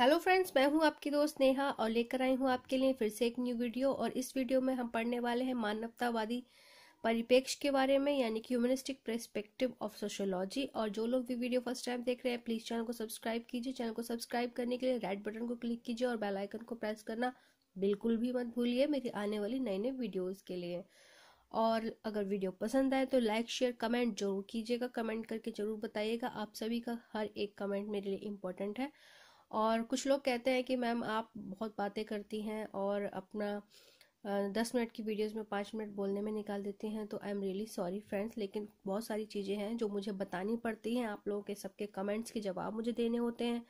hello friends मैं हूं आपकी दोस्त नेहा और लेकर आई हूं आपके लिए फिर से एक न्यू वीडियो और इस वीडियो में हम पढ़ने वाले हैं मानवतावादी परिपेक्ष के बारे में यानी कि ह्यूमनिस्टिक परस्पेक्टिव ऑफ सोशियोलॉजी और जो लोग भी वीडियो फर्स्ट टाइम देख रहे हैं प्लीज़ चैनल को सब्सक्राइब कीजिए चैनल को सब्सक्राइब करने के लिए रेड बटन को क्लिक कीजिए और बेलाइकन को प्रेस करना बिल्कुल भी मत भूलिए मेरी आने वाली नई नई वीडियोज़ के लिए और अगर वीडियो पसंद आए तो लाइक शेयर कमेंट जरूर कीजिएगा कमेंट करके ज़रूर बताइएगा आप सभी का हर एक कमेंट मेरे लिए इम्पोर्टेंट है और कुछ लोग कहते हैं कि मैम आप बहुत बातें करती हैं और अपना दस मिनट की वीडियोस में पाँच मिनट बोलने में निकाल देती हैं तो I am really sorry friends लेकिन बहुत सारी चीज़ें हैं जो मुझे बतानी पड़ती हैं आप लोगों के सबके कमेंट्स के जवाब मुझे देने होते हैं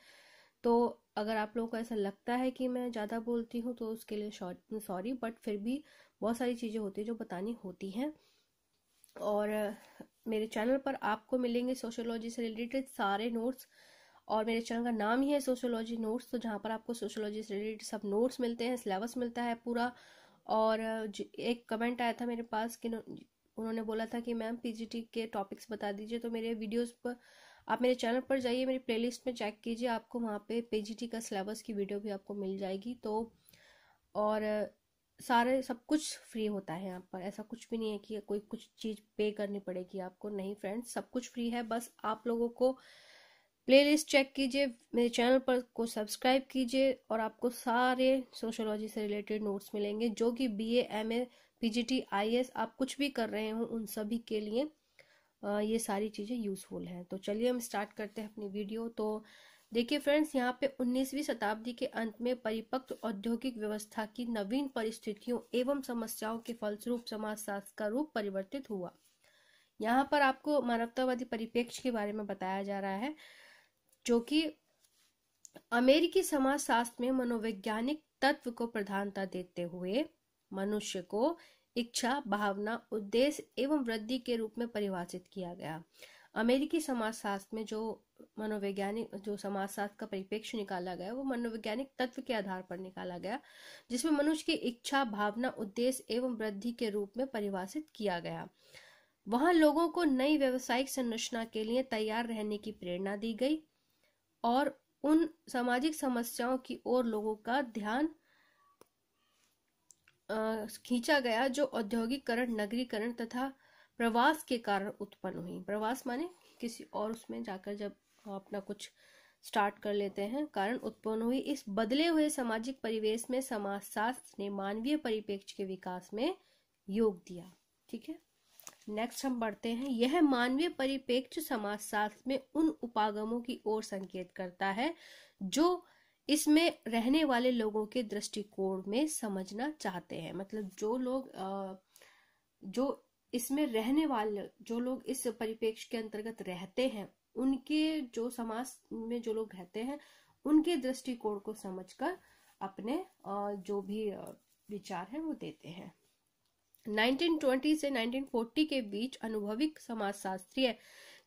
तो अगर आप लोगों को ऐसा लगता है कि मैं ज़्यादा बोलती हूँ तो उसके लिए सॉरी बट फिर भी बहुत सारी चीज़ें होती हैं जो बतानी होती हैं और मेरे चैनल पर आपको मिलेंगे सोशोलॉजी से रिलेटेड सारे नोट्स और मेरे चैनल का नाम ही है सोशोलॉजी नोट्स तो जहाँ पर आपको सोशोलॉजी से रिलेटेड सब नोट्स मिलते हैं सिलेबस मिलता है पूरा और एक कमेंट आया था मेरे पास कि उन्होंने बोला था कि मैम पी के टॉपिक्स बता दीजिए तो मेरे वीडियोज पर आप मेरे चैनल पर जाइए मेरी प्लेलिस्ट में चेक कीजिए आपको वहाँ पे पीजीटी का सिलेबस की वीडियो भी आपको मिल जाएगी तो और सारे सब कुछ फ्री होता है यहाँ पर ऐसा कुछ भी नहीं है कि कोई कुछ चीज़ पे करनी पड़ेगी आपको नहीं फ्रेंड्स सब कुछ फ्री है बस आप लोगों को प्लेलिस्ट चेक कीजिए मेरे चैनल पर को सब्सक्राइब कीजिए और आपको सारे सोशोलॉजी से रिलेटेड नोट्स मिलेंगे जो कि B M A P G T I S आप कुछ भी कर रहे हो उन सभी के लिए ये सारी चीज़ें यूज़फुल हैं तो चलिए हम स्टार्ट करते हैं अपनी वीडियो तो देखिए फ्रेंड्स यहाँ पे 19वीं शताब्दी के अंत में परिपक्व औद्योगिक व्यवस्था की नवीन परिस्थितियों एवं समस्याओं के फलस्वरूप समाजशास्त्र का रूप परिवर्तित हुआ यहाँ पर आपको मानवतावादी परिप्रेक्ष्य के बारे में बताया जा रहा है जो कि अमेरिकी समाजशास्त्र में मनोवैज्ञानिक तत्व को प्रधानता देते हुए मनुष्य को इच्छा भावना उद्देश्य एवं वृद्धि के रूप में परिभाषित किया गया अमेरिकी समाजशास्त्र में जो मनोवैज्ञानिक जो समाजशास्त्र का परिपेक्ष निकाला गया वो मनोवैज्ञानिक तत्व के आधार पर निकाला गया जिसमें मनुष्य की इच्छा भावना उद्देश्य एवं वृद्धि के रूप में परिभाषित किया गया वहां लोगों को नई व्यवसायिक संरचना के लिए तैयार रहने की प्रेरणा दी गई और उन सामाजिक समस्याओं की ओर लोगों का ध्यान खींचा गया जो औद्योगिकरण नगरीकरण तथा प्रवास के कारण उत्पन्न हुई प्रवास माने किसी और उसमें जाकर जब अपना कुछ स्टार्ट कर लेते हैं कारण उत्पन्न हुई इस बदले हुए सामाजिक परिवेश में समाजशास्त्र ने मानवीय परिप्रेक्ष्य के विकास में योग दिया ठीक है नेक्स्ट हम बढ़ते हैं यह मानवीय परिपेक्ष समाज शास्त्र में उन उपागमों की ओर संकेत करता है जो इसमें रहने वाले लोगों के दृष्टिकोण में समझना चाहते हैं मतलब जो लोग जो इसमें रहने वाले जो लोग इस परिपेक्ष के अंतर्गत रहते हैं उनके जो समाज में जो लोग रहते हैं उनके दृष्टिकोण को समझकर अपने जो भी विचार है वो देते हैं 1920 से 1940 के बीच अनुभवी समाजशास्त्रीय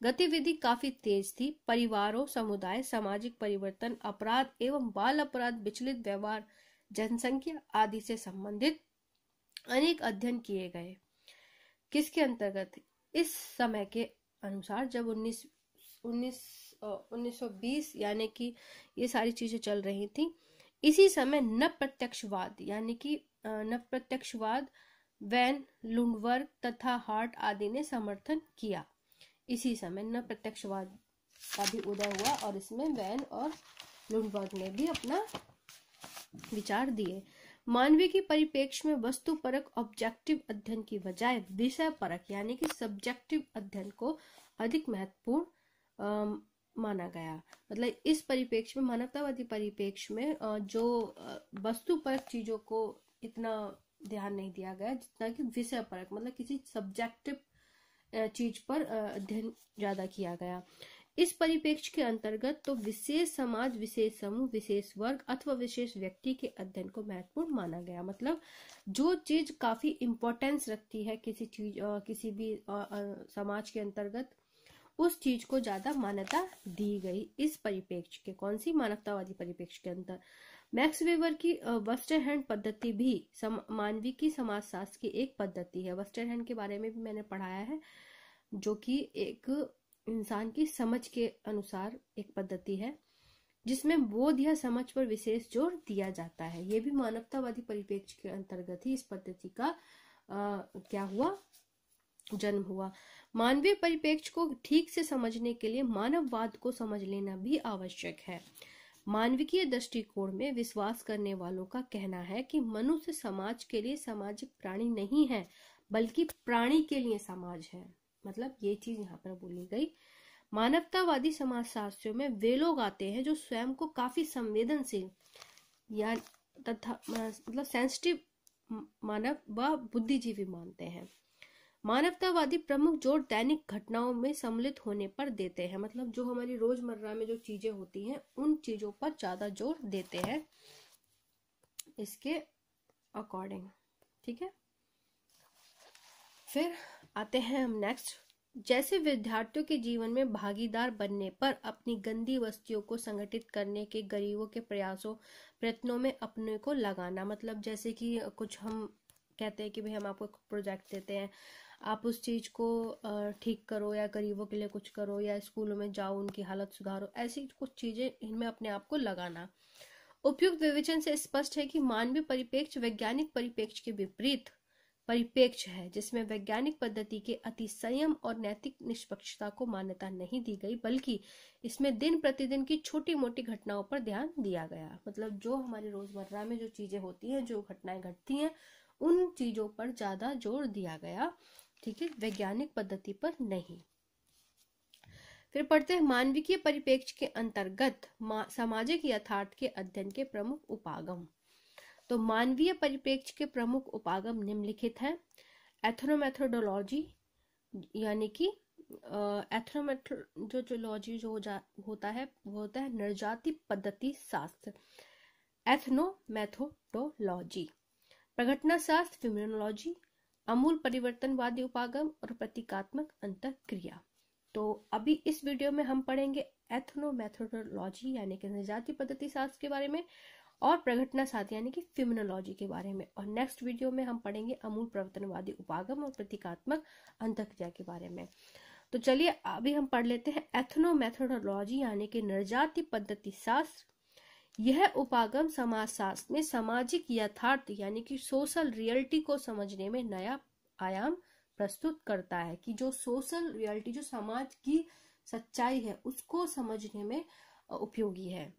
गतिविधि काफी तेज थी परिवारों समुदाय सामाजिक परिवर्तन अपराध एवं बाल अपराध विचलित व्यवहार जनसंख्या आदि से संबंधित अनेक अध्ययन किए गए किसके अंतर्गत इस समय के अनुसार जब 19 19 1920 यानी कि ये सारी चीजें चल रही थी इसी समय न प्रत्यक्षवाद यानी कि न प्रत्यक्षवाद वैन लुंडवर्ग तथा हार्ट आदि ने समर्थन किया इसी समय न प्रत्यक्षवाद का भी उदय हुआ और इसमें वैन और लुंडवर्ग ने भी अपना विचार दिए मानवीय की परिपेक्ष में वस्तु परक ऑब्जेक्टिव अध्ययन की बजाय विषय परक यानी कि सब्जेक्टिव अध्ययन को अधिक महत्वपूर्ण माना गया मतलब इस परिपेक्ष में मानवतावादी परिपेक्ष में जो वस्तु परक चीजों को इतना ध्यान नहीं दिया गया जितना कि विषय परक मतलब किसी सब्जेक्टिव चीज पर अध्ययन ज्यादा किया गया इस परिपेक्ष के अंतर्गत तो विशेष समाज विशेष समूह विशेष वर्ग अथवा विशेष व्यक्ति के अध्ययन को महत्वपूर्ण माना गया मतलब जो चीज काफी इम्पोर्टेंस रखती है किसी चीज किसी भी आ, आ, समाज के अंतर्गत उस चीज को ज्यादा मान्यता दी गई इस परिपेक्ष के कौन सी मानवतावादी परिपेक्ष के अंतर्गत मैक्स वेबर की वस्टर हैंड पद्धति भी सम, समाज समाजशास्त्र की एक पद्धति है वस्टर हैंड के बारे में भी मैंने पढ़ाया है जो कि एक इंसान की समझ के अनुसार एक पद्धति है जिसमें बोध या समझ पर विशेष जोर दिया जाता है ये भी मानवतावादी परिप्रेक्ष्य के अंतर्गत ही इस पद्धति का आ, क्या हुआ जन्म हुआ मानवीय परिप्रेक्ष्य को ठीक से समझने के लिए मानववाद को समझ लेना भी आवश्यक है मानवीय दृष्टिकोण में विश्वास करने वालों का कहना है कि मनुष्य समाज के लिए सामाजिक प्राणी नहीं है बल्कि प्राणी के लिए समाज है मतलब ये चीज यहाँ पर बोली गई मानवतावादी समाज शास्त्रों में वे लोग आते हैं जो स्वयं को काफी संवेदनशील या तथा मतलब सेंसिटिव मानव व बुद्धिजीवी मानते हैं मानवतावादी प्रमुख जोर दैनिक घटनाओं में सम्मिलित होने पर देते हैं मतलब जो हमारी रोजमर्रा में जो चीजें होती हैं उन चीजों पर ज्यादा जोर देते हैं इसके अकॉर्डिंग ठीक है फिर आते हैं हम नेक्स्ट जैसे विद्यार्थियों के जीवन में भागीदार बनने पर अपनी गंदी वस्तियों को संगठित करने के गरीबों के प्रयासों प्रयत्नों में अपने को लगाना मतलब जैसे कि कुछ हम कहते हैं कि भाई हम आपको प्रोजेक्ट देते हैं आप उस चीज़ को ठीक करो या गरीबों के लिए कुछ करो या स्कूलों में जाओ उनकी हालत सुधारो ऐसी कुछ चीज़ें इनमें अपने आप को लगाना उपयुक्त विवेचन से स्पष्ट है कि मानवीय परिपेक्ष वैज्ञानिक परिपेक्ष के विपरीत परिपेक्ष है जिसमें वैज्ञानिक पद्धति के अति संयम और नैतिक निष्पक्षता को मान्यता नहीं दी गई बल्कि इसमें दिन प्रतिदिन की छोटी मोटी घटनाओं पर ध्यान दिया गया मतलब जो हमारी रोजमर्रा में जो चीजें होती हैं जो घटनाएं घटती हैं उन चीजों पर ज्यादा जोर दिया गया ठीक है वैज्ञानिक पद्धति पर नहीं फिर पढ़ते हैं मानवीय परिपेक्ष के अंतर्गत सामाजिक यथार्थ के अध्ययन के प्रमुख उपागम तो मानवीय परिपेक्ष के प्रमुख उपागम निम्नलिखित है एथनोमेथोडोलॉजी यानी कि एथनोमेथोडोलॉजी जो, जो होता है वो होता है नरजाति पद्धति शास्त्र एथनोमेथोडोलॉजी प्रघटना शास्त्र फिमिनोलॉजी अमूल परिवर्तनवादी उपागम और प्रतीकात्मक अंतर क्रिया तो अभी इस वीडियो में हम पढ़ेंगे एथनो मैथोडोलॉजी यानी कि जनजाति पद्धति शास्त्र के बारे में और प्रघटना साथ यानी कि फिमिनोलॉजी के बारे में और नेक्स्ट वीडियो में हम पढ़ेंगे अमूल प्रवर्तनवादी उपागम और प्रतीकात्मक अंतक्रिया के बारे में तो चलिए अभी हम पढ़ लेते हैं एथनो मैथोडोलॉजी यानी कि निर्जाति पद्धति शास्त्र यह उपागम समाजशास्त्र में सामाजिक यथार्थ यानी कि सोशल रियलिटी को समझने में नया आयाम प्रस्तुत करता है कि जो सोशल रियलिटी जो समाज की सच्चाई है उसको समझने में उपयोगी है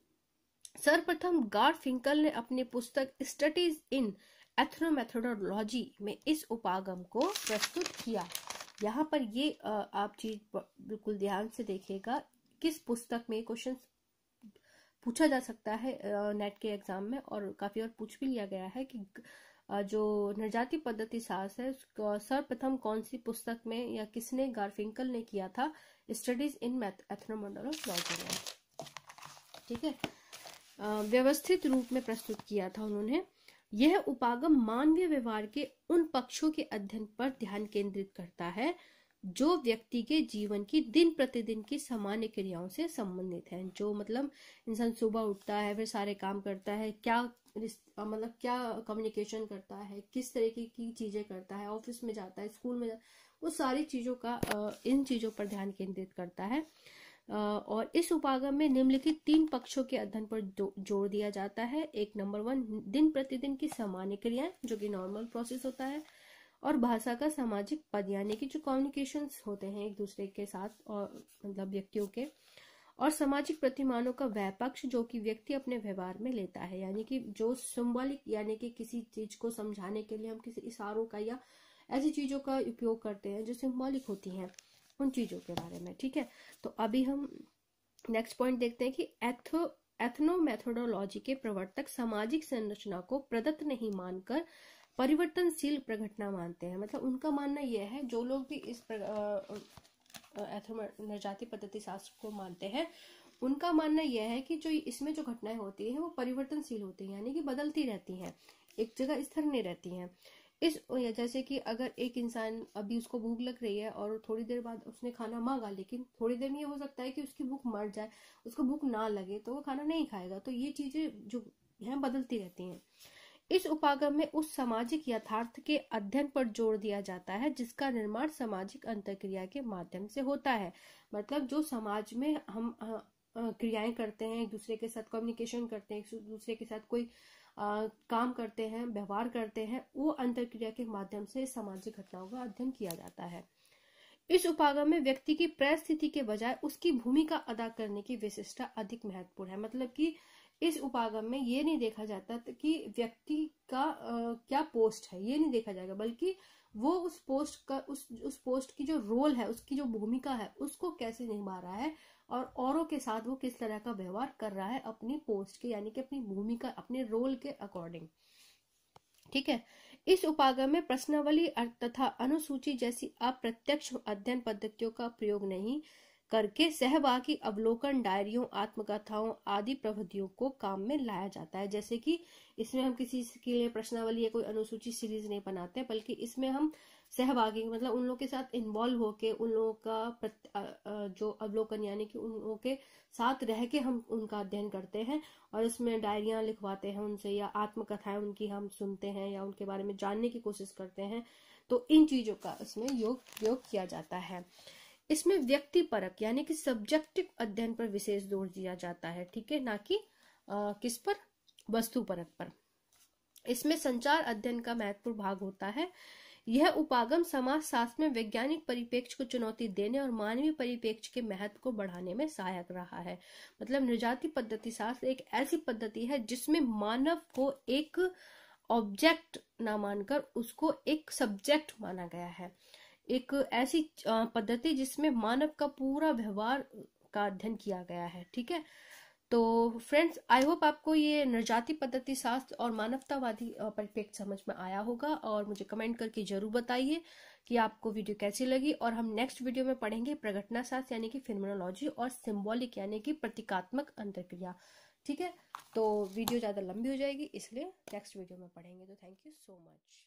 सर्वप्रथम फिंकल ने अपनी पुस्तक स्टडीज इन एथ्नोमेथोडोलॉजी में इस उपागम को प्रस्तुत किया यहाँ पर ये आप चीज बिल्कुल ध्यान से देखेगा किस पुस्तक में क्वेश्चन पूछा जा सकता है नेट के एग्जाम में और काफी और पूछ भी लिया गया है कि जो निर्जाति पद्धति सास है सर्वप्रथम कौन सी पुस्तक में या किसने गार्फिंकल ने किया था स्टडीज इन मैथ एथनोमंडल ऑफ नाइजीरिया ठीक है व्यवस्थित रूप में प्रस्तुत किया था उन्होंने यह उपागम मानवीय व्यवहार के उन पक्षों के अध्ययन पर ध्यान केंद्रित करता है जो व्यक्ति के जीवन की दिन प्रतिदिन की सामान्य क्रियाओं से संबंधित है जो मतलब इंसान सुबह उठता है फिर सारे काम करता है क्या मतलब क्या कम्युनिकेशन करता है किस तरीके की चीजें करता है ऑफिस में जाता है स्कूल में जाता है वो सारी चीजों का इन चीजों पर ध्यान केंद्रित करता है और इस उपागम में निम्नलिखित तीन पक्षों के अध्ययन पर जोर दिया जाता है एक नंबर वन दिन प्रतिदिन की सामान्य क्रियाएं जो कि नॉर्मल प्रोसेस होता है और भाषा का सामाजिक पद यानी कि जो कम्युनिकेशन होते हैं एक दूसरे के साथ और मतलब व्यक्तियों के और सामाजिक प्रतिमानों का वह पक्ष जो कि व्यक्ति अपने व्यवहार में लेता है यानी कि जो सिम्बॉलिक यानी कि किसी चीज को समझाने के लिए हम किसी इशारों का या ऐसी चीजों का उपयोग करते हैं जो सिम्बॉलिक होती हैं उन चीजों के बारे में ठीक है तो अभी हम नेक्स्ट पॉइंट देखते हैं कि एथो एथनो मेथोडोलॉजी के प्रवर्तक सामाजिक संरचना को प्रदत्त नहीं मानकर परिवर्तनशील प्रघटना मानते हैं मतलब उनका मानना यह है जो लोग भी इस एथ्रोनजाति पद्धति शास्त्र को मानते हैं उनका मानना यह है कि जो इसमें जो घटनाएं होती है वो परिवर्तनशील होती है यानी कि बदलती रहती हैं एक जगह स्थिर नहीं रहती हैं इस जैसे कि अगर एक इंसान अभी उसको भूख लग रही है और थोड़ी देर बाद उसने खाना मांगा लेकिन थोड़ी देर में ये हो सकता है कि उसकी भूख मर जाए उसको भूख ना लगे तो वो खाना नहीं खाएगा तो ये चीजें जो हैं बदलती रहती हैं इस उपागम में उस सामाजिक यथार्थ के अध्ययन पर जोर दिया जाता है जिसका निर्माण सामाजिक अंतक्रिया के माध्यम से होता है मतलब जो समाज में हम क्रियाएं करते हैं एक दूसरे के साथ कम्युनिकेशन करते हैं एक दूसरे के साथ कोई आ, काम करते हैं व्यवहार करते हैं वो अंतरक्रिया के माध्यम से सामाजिक घटनाओं का अध्ययन किया जाता है इस उपागम में व्यक्ति की प्रस्थिति के बजाय उसकी भूमिका अदा करने की विशिष्टता अधिक महत्वपूर्ण है मतलब कि इस उपागम में ये नहीं देखा जाता कि व्यक्ति का आ, क्या पोस्ट है ये नहीं देखा जाएगा बल्कि वो उस पोस्ट का उस उस पोस्ट की जो रोल है उसकी जो भूमिका है उसको कैसे निभा रहा है और औरों के साथ वो किस तरह का व्यवहार कर रहा है अपनी पोस्ट के यानी कि अपनी भूमिका अपने रोल के अकॉर्डिंग ठीक है इस उपागम में प्रश्नावली तथा अनुसूची जैसी अप्रत्यक्ष अध्ययन पद्धतियों का प्रयोग नहीं करके सहभागी अवलोकन डायरियों आत्मकथाओं आदि प्रवृत्तियों को काम में लाया जाता है जैसे कि इसमें हम किसी के लिए प्रश्नावली या कोई अनुसूची सीरीज नहीं बनाते बल्कि इसमें हम सहभागी मतलब उन लोगों के साथ इन्वॉल्व होके उन लोगों का जो अवलोकन यानी कि उन लोगों के साथ रह के हम उनका अध्ययन करते हैं और इसमें डायरियां लिखवाते हैं उनसे या आत्मकथाएं उनकी हम सुनते हैं या उनके बारे में जानने की कोशिश करते हैं तो इन चीजों का इसमें योग प्रयोग किया जाता है इसमें व्यक्ति परक यानी कि सब्जेक्टिव अध्ययन पर विशेष जोर दिया जाता है ठीक है ना कि आ, किस पर वस्तु परक पर इसमें संचार अध्ययन का महत्वपूर्ण भाग होता है यह उपागम समाज शास्त्र में वैज्ञानिक परिपेक्ष को चुनौती देने और मानवीय परिपेक्ष के महत्व को बढ़ाने में सहायक रहा है मतलब निर्जाति पद्धति शास्त्र एक ऐसी पद्धति है जिसमें मानव को एक ऑब्जेक्ट ना मानकर उसको एक सब्जेक्ट माना गया है एक ऐसी पद्धति जिसमें मानव का पूरा व्यवहार का अध्ययन किया गया है ठीक है तो फ्रेंड्स आई होप आपको ये निर्जाति पद्धति शास्त्र और मानवतावादी परिप्रेक्ष समझ में आया होगा और मुझे कमेंट करके जरूर बताइए कि आपको वीडियो कैसी लगी और हम नेक्स्ट वीडियो में पढ़ेंगे प्रगटना शास्त्र यानी कि फिनोमेनोलॉजी और सिम्बॉलिक यानी कि प्रतीकात्मक अंतर्क्रिया ठीक है तो वीडियो ज़्यादा लंबी हो जाएगी इसलिए नेक्स्ट वीडियो में पढ़ेंगे तो थैंक यू सो मच